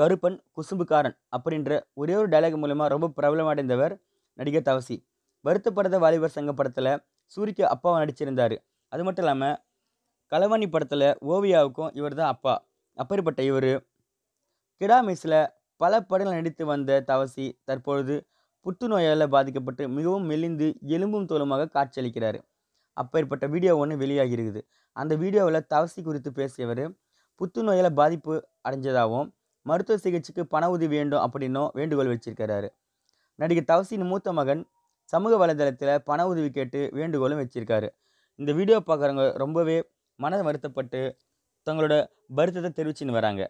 கருப்பன் குசும்புக்காரன் அப்படின்ற ஒரே ஒரு டைலாக் மூலமாக ரொம்ப பிரபலமடைந்தவர் நடிகர் தவசி வருத்தப்படாத வாலிபர் சங்க படத்தில் சூரிக்கு அப்பாவை நடிச்சிருந்தார் அது மட்டும் இல்லாமல் களவாணி படத்தில் ஓவியாவுக்கும் இவர் தான் அப்பா அப்படிப்பட்ட இவர் கிடாமிஸில் பல படங்கள் நடித்து வந்த தவசி தற்பொழுது புற்றுநோயால் பாதிக்கப்பட்டு மிகவும் மெலிந்து எலும்பும் தோலுமாக காட்சியளிக்கிறார் அப்பேற்பட்ட வீடியோ ஒன்று வெளியாகியிருக்குது அந்த வீடியோவில் தவசி குறித்து பேசியவர் புற்றுநோயால் பாதிப்பு அடைஞ்சதாகவும் மருத்துவ சிகிச்சைக்கு பண உதவி வேண்டும் அப்படின்னும் வேண்டுகோள் வச்சிருக்கிறாரு நடிகை தவசின் மூத்த மகன் சமூக வலைதளத்தில் பண உதவி கேட்டு வேண்டுகோளும் வச்சிருக்காரு இந்த வீடியோ பார்க்குறவங்க ரொம்பவே மன வருத்தப்பட்டு தங்களோட வருத்தத்தை தெரிவிச்சுன்னு வராங்க